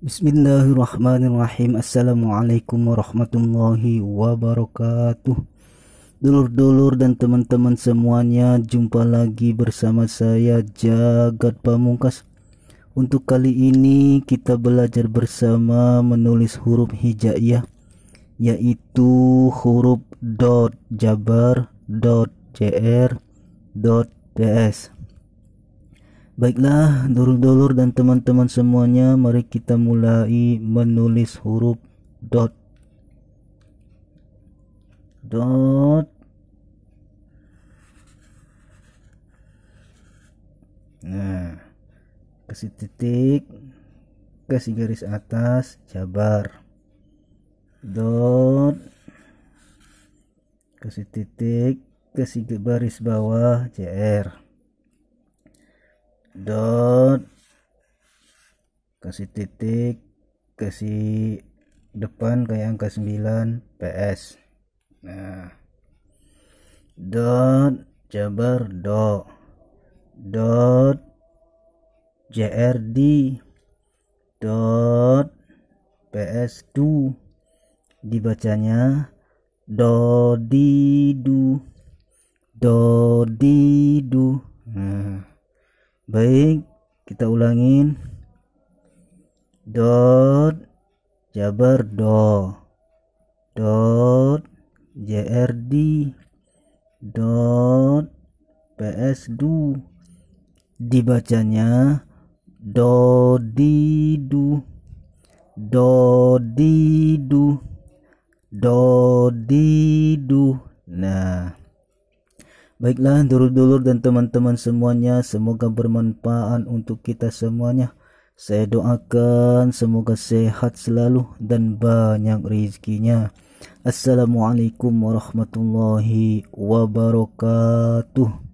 Bismillahirrahmanirrahim Assalamualaikum warahmatullahi wabarakatuh Dulur-dulur dan teman-teman semuanya Jumpa lagi bersama saya Jagat Pamungkas Untuk kali ini kita belajar bersama menulis huruf hijaiyah Yaitu huruf dot jabar dot cr, dot ds Baiklah, dulur-dulur dan teman-teman semuanya, mari kita mulai menulis huruf dot. Dot. Nah, kasih titik, kasih garis atas, jabar. Dot. Kasih titik, kasih garis bawah, JR dot kasih titik kasih depan kayak angka 9 PS nah dot jabar do dot jrd dot ps2 dibacanya do di du do nah baik kita ulangin dot jabar do dot jrd dot ps2 dibacanya do di du do du do du nah Baiklah dulur-dulur dan teman-teman semuanya, semoga bermanfaat untuk kita semuanya. Saya doakan semoga sehat selalu dan banyak rezekinya. Assalamualaikum warahmatullahi wabarakatuh.